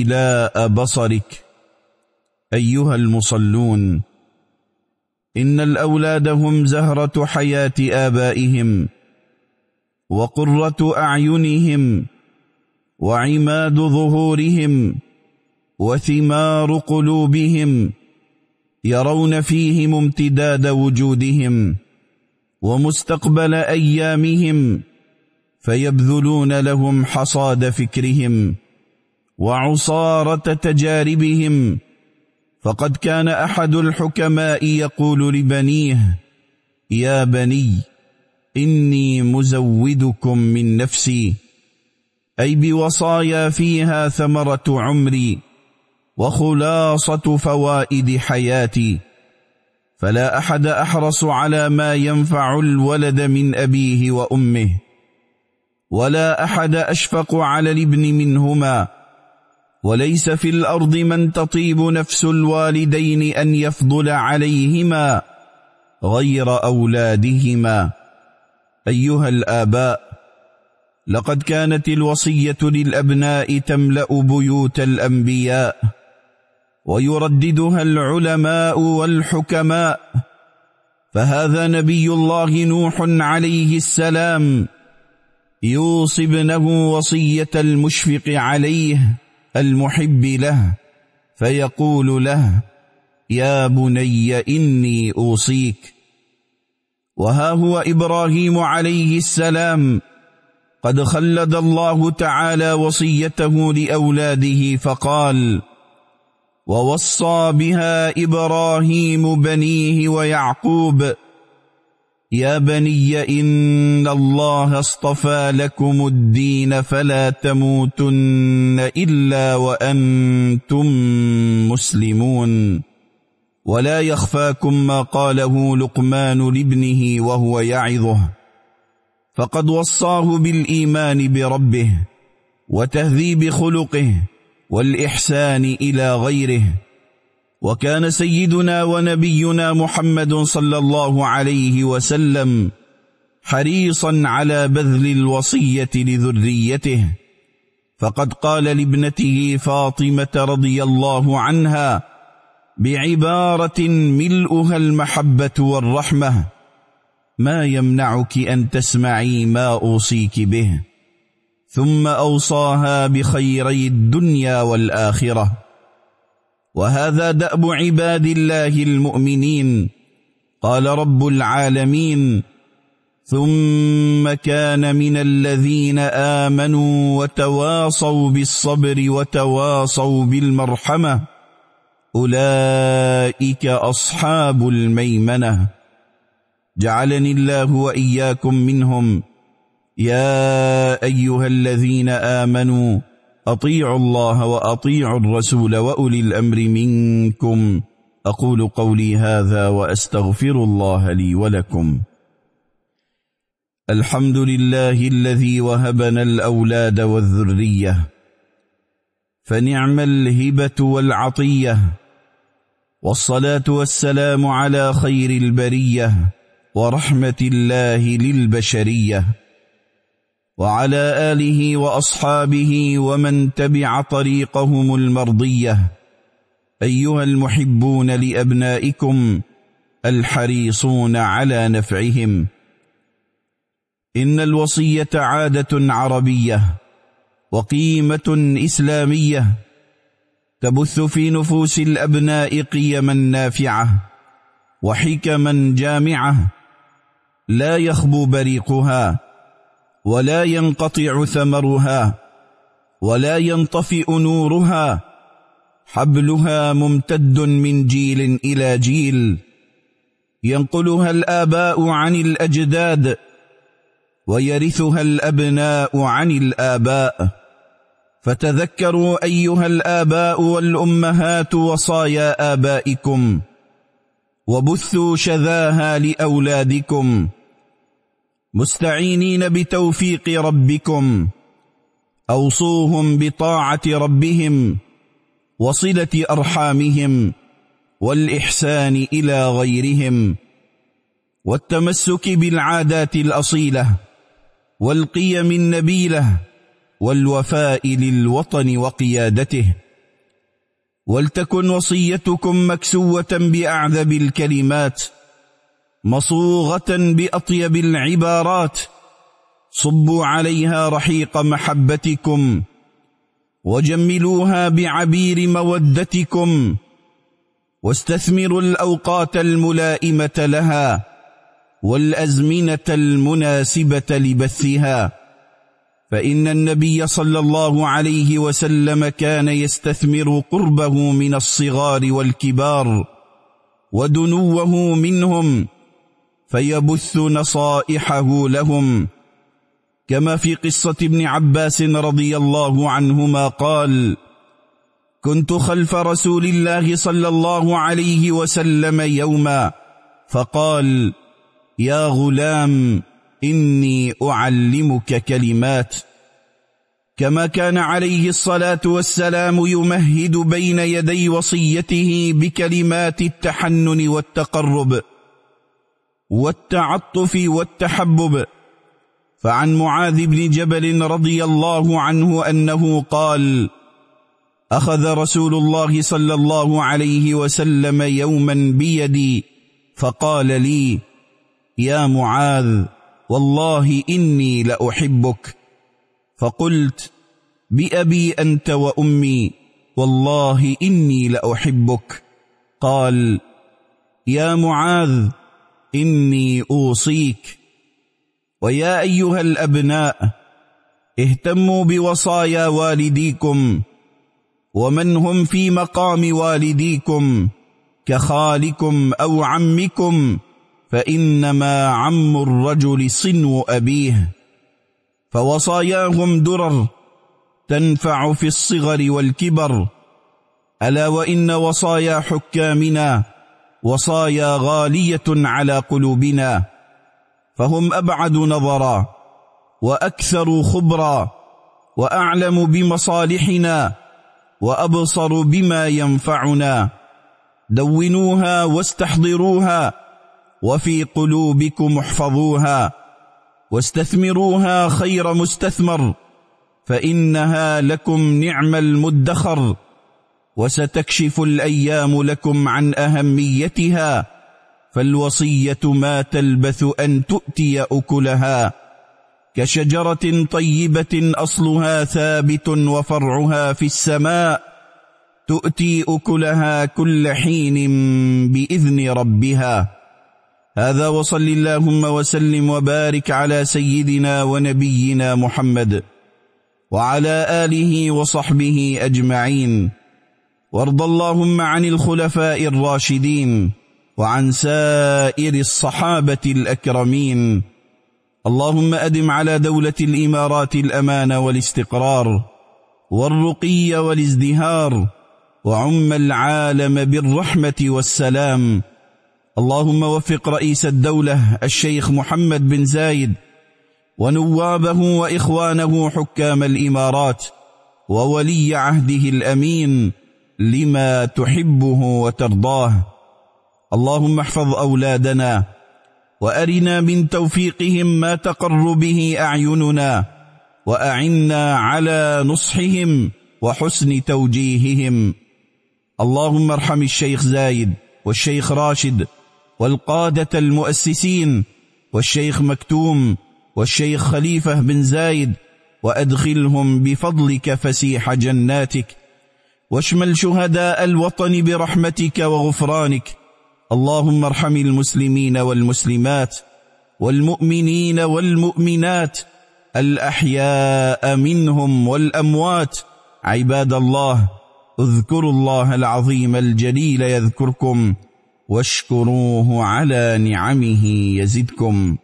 إلاء بصرك أيها المصلون إن الأولاد هم زهرة حياة آبائهم وقرة أعينهم وعماد ظهورهم وثمار قلوبهم يرون فيهم امتداد وجودهم ومستقبل أيامهم فيبذلون لهم حصاد فكرهم وعصارة تجاربهم فقد كان أحد الحكماء يقول لبنيه يا بني إني مزودكم من نفسي أي بوصايا فيها ثمرة عمري وخلاصة فوائد حياتي فلا أحد أحرص على ما ينفع الولد من أبيه وأمه ولا أحد أشفق على الابن منهما وليس في الأرض من تطيب نفس الوالدين أن يفضل عليهما غير أولادهما أيها الآباء لقد كانت الوصية للأبناء تملأ بيوت الأنبياء ويرددها العلماء والحكماء فهذا نبي الله نوح عليه السلام يوصي ابنه وصية المشفق عليه المحب له فيقول له يا بني إني أوصيك وها هو إبراهيم عليه السلام قد خلد الله تعالى وصيته لأولاده فقال ووصى بها إبراهيم بنيه ويعقوب يا بني إن الله اصطفى لكم الدين فلا تموتن إلا وأنتم مسلمون ولا يخفاكم ما قاله لقمان لابنه وهو يعظه فقد وصاه بالإيمان بربه وتهذيب خلقه والإحسان إلى غيره وكان سيدنا ونبينا محمد صلى الله عليه وسلم حريصا على بذل الوصية لذريته فقد قال لابنته فاطمة رضي الله عنها بعبارة ملؤها المحبة والرحمة ما يمنعك أن تسمعي ما أوصيك به ثم أوصاها بخيري الدنيا والآخرة وهذا دأب عباد الله المؤمنين قال رب العالمين ثم كان من الذين آمنوا وتواصوا بالصبر وتواصوا بالمرحمة أولئك أصحاب الميمنة جعلني الله وإياكم منهم يا أيها الذين آمنوا أطيعوا الله وأطيعوا الرسول وأولي الأمر منكم أقول قولي هذا وأستغفر الله لي ولكم الحمد لله الذي وهبنا الأولاد والذرية فنعم الهبة والعطية والصلاة والسلام على خير البرية ورحمة الله للبشرية وعلى آله وأصحابه ومن تبع طريقهم المرضية أيها المحبون لأبنائكم الحريصون على نفعهم إن الوصية عادة عربية وقيمة إسلامية تبث في نفوس الأبناء قيما نافعة وحكما جامعة لا يخبو بريقها ولا ينقطع ثمرها ولا ينطفئ نورها حبلها ممتد من جيل إلى جيل ينقلها الآباء عن الأجداد ويرثها الأبناء عن الآباء فتذكروا أيها الآباء والأمهات وصايا آبائكم وبثوا شذاها لأولادكم مستعينين بتوفيق ربكم أوصوهم بطاعة ربهم وصلة أرحامهم والإحسان إلى غيرهم والتمسك بالعادات الأصيلة والقيم النبيلة والوفاء للوطن وقيادته ولتكن وصيتكم مكسوة بأعذب الكلمات مصوغة بأطيب العبارات صبوا عليها رحيق محبتكم وجملوها بعبير مودتكم واستثمروا الأوقات الملائمة لها والأزمنة المناسبة لبثها فإن النبي صلى الله عليه وسلم كان يستثمر قربه من الصغار والكبار ودنوه منهم فيبث نصائحه لهم كما في قصة ابن عباس رضي الله عنهما قال كنت خلف رسول الله صلى الله عليه وسلم يوما فقال يا غلام إني أعلمك كلمات كما كان عليه الصلاة والسلام يمهد بين يدي وصيته بكلمات التحنن والتقرب والتعطف والتحبب فعن معاذ بن جبل رضي الله عنه أنه قال أخذ رسول الله صلى الله عليه وسلم يوما بيدي فقال لي يا معاذ والله إني لأحبك فقلت بأبي أنت وأمي والله إني لأحبك قال يا معاذ إني أوصيك ويا أيها الأبناء اهتموا بوصايا والديكم ومن هم في مقام والديكم كخالكم أو عمكم فإنما عم الرجل صنو أبيه فوصاياهم درر تنفع في الصغر والكبر ألا وإن وصايا حكامنا وصايا غالية على قلوبنا فهم أبعد نظرا وأكثر خبرا وأعلم بمصالحنا وأبصر بما ينفعنا دونوها واستحضروها وفي قلوبكم احفظوها واستثمروها خير مستثمر فإنها لكم نعم المدخر وستكشف الأيام لكم عن أهميتها فالوصية ما تلبث أن تؤتي أكلها كشجرة طيبة أصلها ثابت وفرعها في السماء تؤتي أكلها كل حين بإذن ربها هذا وصل اللهم وسلم وبارك على سيدنا ونبينا محمد وعلى آله وصحبه أجمعين وارض اللهم عن الخلفاء الراشدين وعن سائر الصحابة الأكرمين اللهم أدم على دولة الإمارات الأمان والاستقرار والرقي والازدهار وعم العالم بالرحمة والسلام اللهم وفق رئيس الدولة الشيخ محمد بن زايد ونوابه وإخوانه حكام الإمارات وولي عهده الأمين لما تحبه وترضاه اللهم احفظ أولادنا وأرنا من توفيقهم ما تقر به أعيننا وأعنا على نصحهم وحسن توجيههم اللهم ارحم الشيخ زايد والشيخ راشد والقادة المؤسسين والشيخ مكتوم والشيخ خليفة بن زايد وأدخلهم بفضلك فسيح جناتك واشمل شهداء الوطن برحمتك وغفرانك اللهم ارحم المسلمين والمسلمات والمؤمنين والمؤمنات الأحياء منهم والأموات عباد الله اذكروا الله العظيم الجليل يذكركم واشكروه على نعمه يزدكم